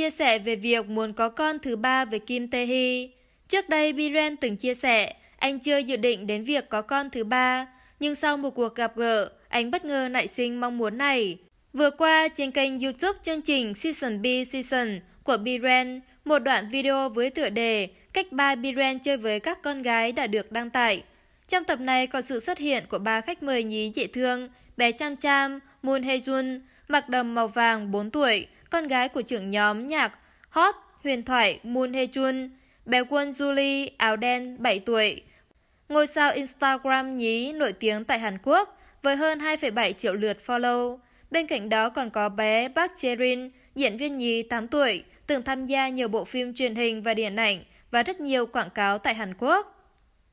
chia sẻ về việc muốn có con thứ ba với Kim Tae Hee. Trước đây Biren từng chia sẻ anh chưa dự định đến việc có con thứ ba, nhưng sau một cuộc gặp gỡ, anh bất ngờ nảy sinh mong muốn này. Vừa qua trên kênh YouTube chương trình Season B Season của Biren, một đoạn video với tựa đề Cách ba Biren chơi với các con gái đã được đăng tải. Trong tập này có sự xuất hiện của ba khách mời nhí dễ thương, bé Cham Cham, Moon Hae Jun, mặc đầm màu vàng 4 tuổi, con gái của trưởng nhóm nhạc Hot, huyền thoại Moon Hae Jun, bé quân Julie, áo đen 7 tuổi. Ngôi sao Instagram nhí nổi tiếng tại Hàn Quốc với hơn 2,7 triệu lượt follow. Bên cạnh đó còn có bé Park Cherin, diễn viên nhí 8 tuổi, từng tham gia nhiều bộ phim truyền hình và điện ảnh và rất nhiều quảng cáo tại Hàn Quốc.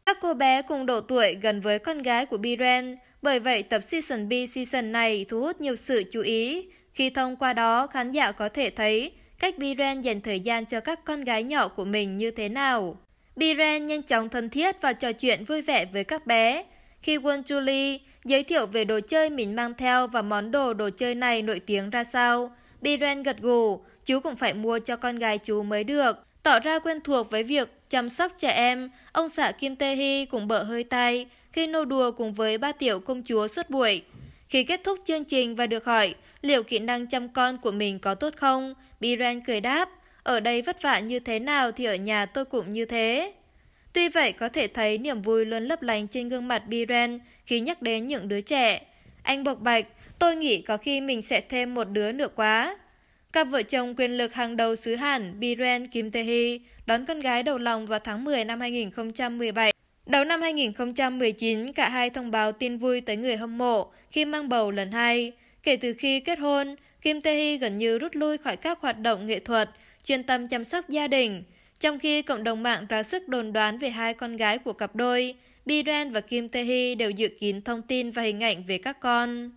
Các cô bé cùng độ tuổi gần với con gái của Biren, bởi vậy tập Season B Season này thu hút nhiều sự chú ý. Khi thông qua đó, khán giả có thể thấy cách Biren dành thời gian cho các con gái nhỏ của mình như thế nào. Biren nhanh chóng thân thiết và trò chuyện vui vẻ với các bé. Khi Won Julie giới thiệu về đồ chơi mình mang theo và món đồ đồ chơi này nổi tiếng ra sao, Biren gật gù, chú cũng phải mua cho con gái chú mới được. Tỏ ra quen thuộc với việc chăm sóc trẻ em, ông xã Kim Tae Hee cũng bở hơi tay khi nô đùa cùng với ba tiểu công chúa suốt buổi. Khi kết thúc chương trình và được hỏi liệu kỹ năng chăm con của mình có tốt không, Biren cười đáp, ở đây vất vả như thế nào thì ở nhà tôi cũng như thế. Tuy vậy có thể thấy niềm vui luôn lấp lánh trên gương mặt Biren khi nhắc đến những đứa trẻ. Anh bộc bạch, tôi nghĩ có khi mình sẽ thêm một đứa nữa quá. Cặp vợ chồng quyền lực hàng đầu xứ Hàn Biren Kim Tae-hee đón con gái đầu lòng vào tháng 10 năm 2017. Đầu năm 2019, cả hai thông báo tin vui tới người hâm mộ khi mang bầu lần hai. Kể từ khi kết hôn, Kim Tae-hee gần như rút lui khỏi các hoạt động nghệ thuật, chuyên tâm chăm sóc gia đình. Trong khi cộng đồng mạng ra sức đồn đoán về hai con gái của cặp đôi, Biren và Kim Tae-hee đều dự kín thông tin và hình ảnh về các con.